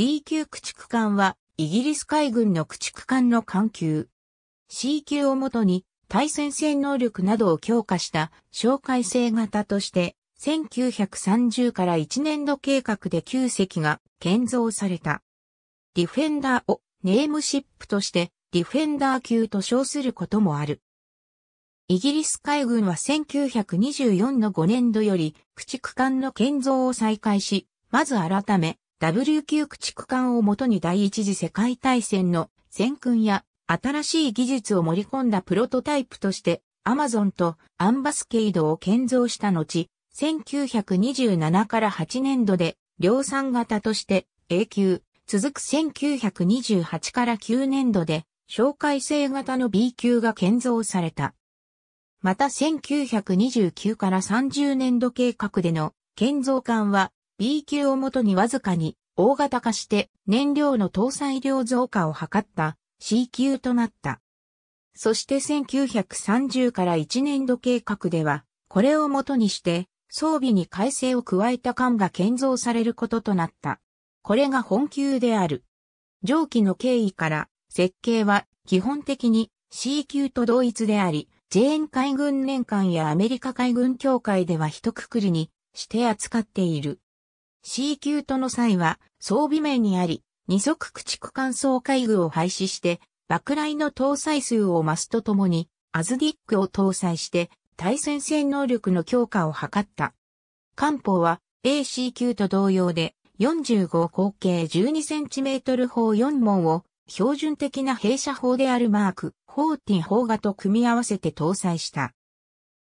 D 級駆逐艦は、イギリス海軍の駆逐艦の艦級。C 級をもとに、対戦性能力などを強化した哨戒性型として、1930から1年度計画で9隻が建造された。ディフェンダーをネームシップとしてディフェンダー級と称することもある。イギリス海軍は1924の5年度より駆逐艦の建造を再開し、まず改め W 級駆逐艦をもとに第一次世界大戦の戦訓や新しい技術を盛り込んだプロトタイプとしてアマゾンとアンバスケイドを建造した後、1927から8年度で量産型として A 級、続く1928から9年度で紹介性型の B 級が建造された。また1929から30年度計画での建造艦は B 級をもとにわずかに大型化して燃料の搭載量増加を図った C 級となった。そして1930から1年度計画では、これをもとにして装備に改正を加えた艦が建造されることとなった。これが本級である。上記の経緯から設計は基本的に C 級と同一であり、ーン海軍年間やアメリカ海軍協会では一括りにして扱っている。C 級との際は装備名にあり、二足駆逐艦装海具を廃止して、爆雷の搭載数を増すとともに、アズディックを搭載して対戦戦能力の強化を図った。艦砲は AC 級と同様で45口径 12cm 砲4門を標準的な弊社砲であるマーク、14ーティン砲画と組み合わせて搭載した。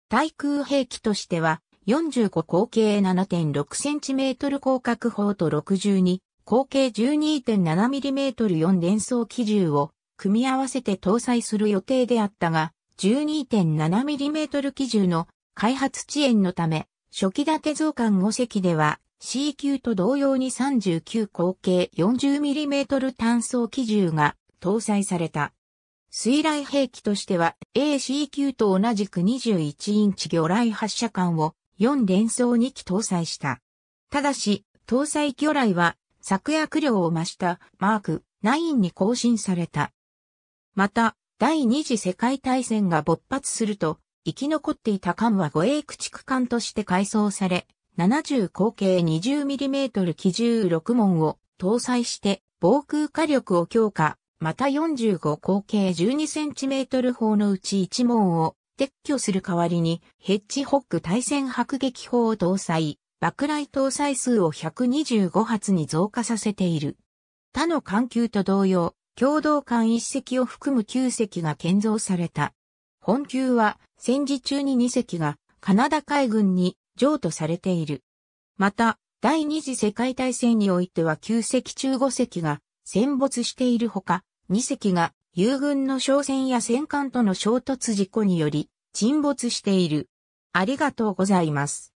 対空兵器としては45口径 7.6cm 広角砲と62口径 12.7mm4 連装機銃を組み合わせて搭載する予定であったが、12.7mm 機銃の開発遅延のため、初期立て増刊5隻では C 級と同様に39口径 40mm 単装機銃が搭載された。水雷兵器としては AC 級と同じく21インチ魚雷発射管を4連装2機搭載した。ただし、搭載魚雷は夜苦量を増したマーク9に更新された。また、第二次世界大戦が勃発すると、生き残っていた艦は護衛駆逐艦として改装され、70口径 20mm 機銃6門を搭載して防空火力を強化、また45口径 12cm 砲のうち1門を撤去する代わりに、ヘッジホック対戦迫撃砲を搭載、爆雷搭載数を125発に増加させている。他の艦級と同様、共同艦1隻を含む9隻が建造された。本級は戦時中に2隻がカナダ海軍に譲渡されている。また、第二次世界大戦においては9隻中5隻が戦没しているほか、2隻が友軍の商船や戦艦との衝突事故により沈没している。ありがとうございます。